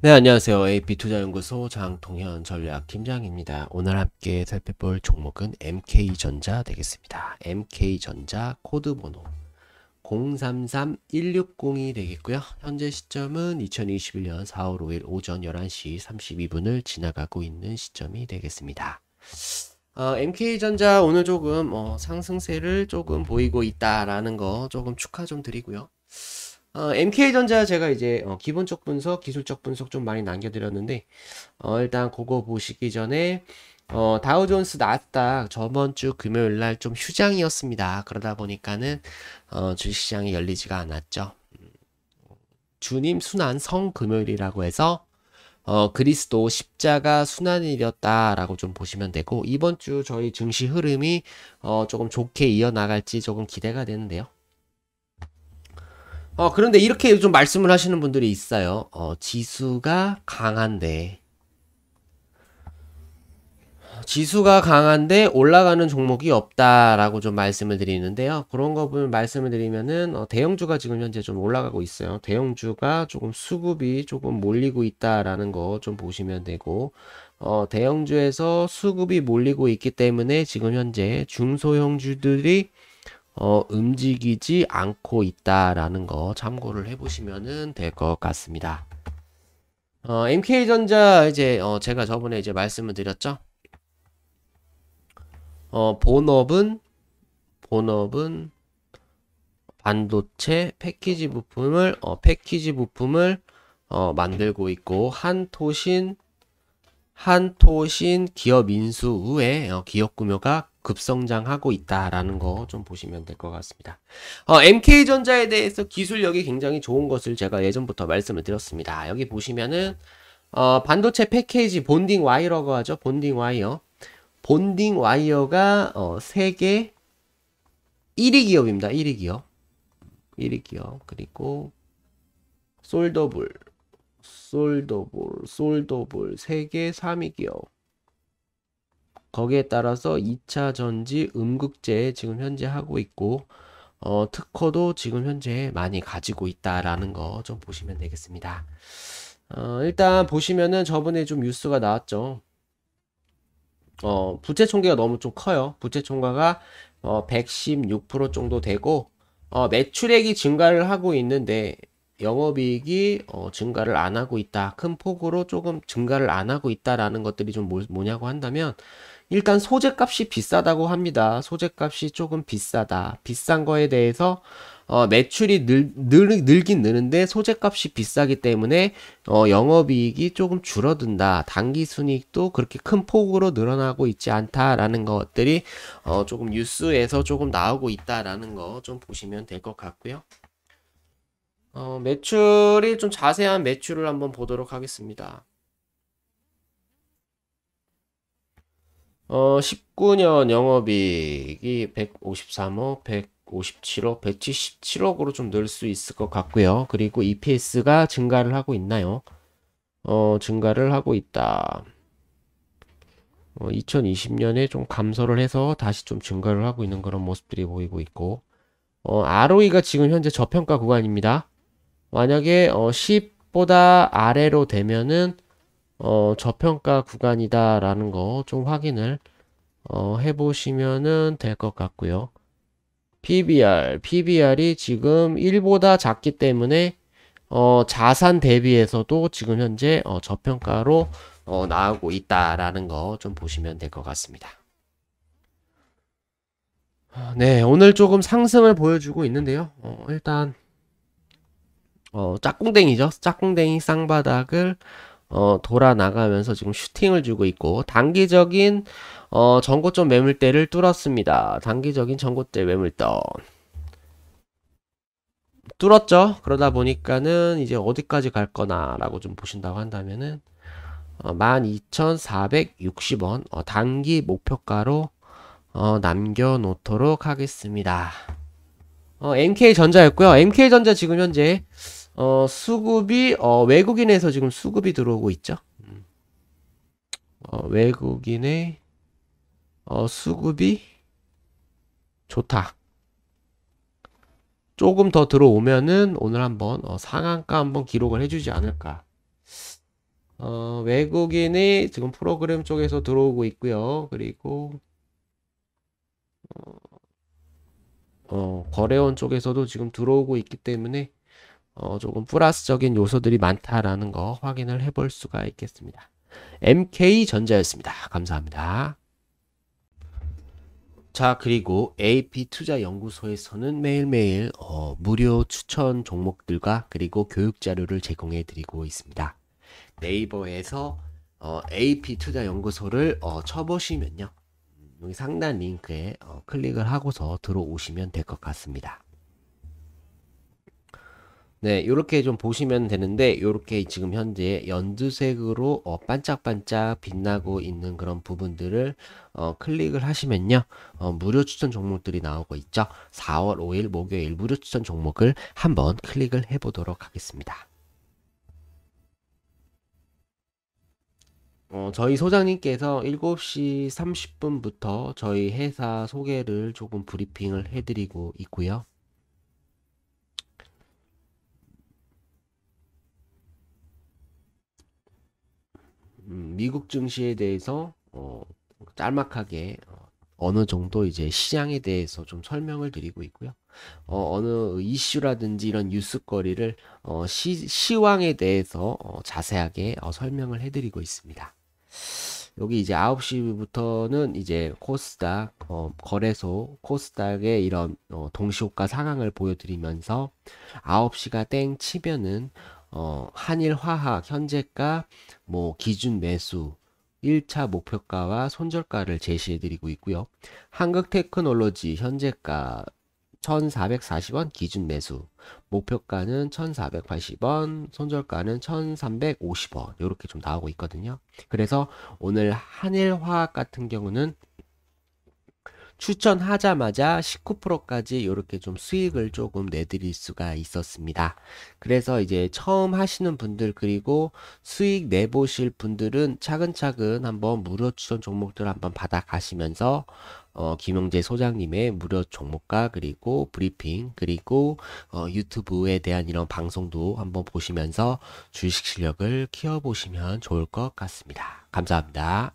네, 안녕하세요. AP 투자연구소 장동현 전략팀장입니다. 오늘 함께 살펴볼 종목은 MK전자 되겠습니다. MK전자 코드 번호 033160이 되겠고요. 현재 시점은 2021년 4월 5일 오전 11시 32분을 지나가고 있는 시점이 되겠습니다. 어, MK전자 오늘 조금 어, 상승세를 조금 보이고 있다라는 거 조금 축하 좀 드리고요. 어, MK전자 제가 이제 어, 기본적 분석, 기술적 분석 좀 많이 남겨드렸는데 어, 일단 그거 보시기 전에 어, 다우존스 나스닥 저번 주 금요일 날 좀 휴장이었습니다. 그러다 보니까는 어, 주식시장이 열리지가 않았죠. 주님 순환 성 금요일이라고 해서 어, 그리스도 십자가 순환일이었다라고 좀 보시면 되고 이번 주 저희 증시 흐름이 어, 조금 좋게 이어나갈지 조금 기대가 되는데요. 어, 그런데 이렇게 좀 말씀을 하시는 분들이 있어요. 어, 지수가 강한데. 지수가 강한데 올라가는 종목이 없다라고 좀 말씀을 드리는데요. 그런 거 보면 말씀을 드리면은 어, 대형주가 지금 현재 좀 올라가고 있어요. 대형주가 조금 수급이 조금 몰리고 있다라는 거 좀 보시면 되고 어, 대형주에서 수급이 몰리고 있기 때문에 지금 현재 중소형주들이 어, 움직이지 않고 있다라는 거 참고를 해보시면 될 것 같습니다. 어, MK전자 이제 어, 제가 저번에 이제 말씀을 드렸죠. 어, 본업은 본업은 반도체 패키지 부품을 어, 패키지 부품을 어, 만들고 있고 한토신 한토신 기업 인수 후에 어, 기업 구매가 급성장하고 있다라는 거 좀 보시면 될 것 같습니다. 어, MK전자에 대해서 기술력이 굉장히 좋은 것을 제가 예전부터 말씀을 드렸습니다. 여기 보시면은 어, 반도체 패키지 본딩 와이어라고 하죠. 본딩 와이어. 본딩 와이어가 어, 세계 1위 기업입니다. 1위 기업. 1위 기업. 그리고 솔더블, 솔더블, 솔더블 세계 3위 기업. 거기에 따라서 2차 전지 음극재 지금 현재 하고 있고 어, 특허도 지금 현재 많이 가지고 있다라는 거 좀 보시면 되겠습니다. 어, 일단 보시면은 저번에 좀 뉴스가 나왔죠. 어, 부채 총계가 너무 좀 커요. 부채 총과가 어, 116% 정도 되고 어, 매출액이 증가를 하고 있는데 영업이익이 어, 증가를 안 하고 있다. 큰 폭으로 조금 증가를 안 하고 있다라는 것들이 좀 뭐, 뭐냐고 한다면 일단 소재값이 비싸다고 합니다. 소재값이 조금 비싸다. 비싼 거에 대해서 어, 매출이 늘, 늘, 늘긴 느는데 소재값이 비싸기 때문에 어, 영업이익이 조금 줄어든다. 단기순이익도 그렇게 큰 폭으로 늘어나고 있지 않다라는 것들이 어, 조금 뉴스에서 조금 나오고 있다라는 거 좀 보시면 될 것 같고요. 어, 매출이 좀 자세한 매출을 한번 보도록 하겠습니다. 어, 19년 영업이익이 153억, 157억, 177억으로 좀 늘 수 있을 것 같고요. 그리고 EPS가 증가를 하고 있나요? 어, 증가를 하고 있다. 어, 2020년에 좀 감소를 해서 다시 좀 증가를 하고 있는 그런 모습들이 보이고 있고 어, ROE가 지금 현재 저평가 구간입니다. 만약에 어, 10보다 아래로 되면은 어, 저평가 구간이다라는 거 좀 확인을 어, 해보시면될 것 같고요. PBR, PBR이 지금 1보다 작기 때문에 어, 자산 대비해서도 지금 현재 어, 저평가로 어, 나오고 있다라는 거 좀 보시면 될 것 같습니다. 네, 오늘 조금 상승을 보여주고 있는데요. 어, 일단 어, 짝꿍댕이죠. 짝꿍댕이 쌍바닥을 어, 돌아 나가면서 지금 슈팅을 주고 있고 단기적인 어, 전고점 매물대를 뚫었습니다. 단기적인 전고대 매물대 뚫었죠. 그러다 보니까는 이제 어디까지 갈 거나라고 좀 보신다고 한다면은 어, 12,460원 어, 단기 목표가로 어, 남겨놓도록 하겠습니다. 어, MK전자였고요. MK전자 지금 현재 어, 수급이 어, 외국인에서 지금 수급이 들어오고 있죠. 어, 외국인의 어, 수급이 좋다. 조금 더 들어오면은 오늘 한번 어, 상한가 한번 기록을 해주지 않을까. 어, 외국인이 지금 프로그램 쪽에서 들어오고 있고요. 그리고 어, 어, 거래원 쪽에서도 지금 들어오고 있기 때문에 어, 조금 플러스적인 요소들이 많다라는 거 확인을 해볼 수가 있겠습니다. MK전자였습니다. 감사합니다. 자 그리고 AP투자연구소에서는 매일매일 어, 무료 추천 종목들과 그리고 교육 자료를 제공해 드리고 있습니다. 네이버에서 어, AP투자연구소를 어, 쳐보시면요. 여기 상단 링크에 어, 클릭을 하고서 들어오시면 될 것 같습니다. 네, 이렇게 좀 보시면 되는데 이렇게 지금 현재 연두색으로 어, 반짝반짝 빛나고 있는 그런 부분들을 어, 클릭을 하시면요 어, 무료 추천 종목들이 나오고 있죠 4월 5일 목요일 무료 추천 종목을 한번 클릭을 해 보도록 하겠습니다 어, 저희 소장님께서 7시 30분부터 저희 회사 소개를 조금 브리핑을 해드리고 있고요 미국 증시에 대해서 어, 짤막하게 어, 어느 정도 이제 시장에 대해서 좀 설명을 드리고 있고요. 어, 느 이슈라든지 이런 뉴스거리를 어, 시, 왕에 대해서 어, 자세하게 어, 설명을 해드리고 있습니다. 여기 이제 9시부터는 이제 코스닥 어, 거래소 코스닥의 이런 어, 동시호가 상황을 보여드리면서 9시가 땡 치면은 어, 한일화학 현재가 뭐 기준 매수 1차 목표가와 손절가를 제시해 드리고 있고요. 한국테크놀로지 현재가 1440원 기준 매수 목표가는 1480원 손절가는 1350원 이렇게 좀 나오고 있거든요 그래서 오늘 한일화학 같은 경우는 추천하자마자 19%까지 이렇게 좀 수익을 조금 내드릴 수가 있었습니다. 그래서 이제 처음 하시는 분들 그리고 수익 내보실 분들은 차근차근 한번 무료 추천 종목들 한번 받아가시면서 어, 김영재 소장님의 무료 종목과 그리고 브리핑 그리고 어, 유튜브에 대한 이런 방송도 한번 보시면서 주식 실력을 키워보시면 좋을 것 같습니다. 감사합니다.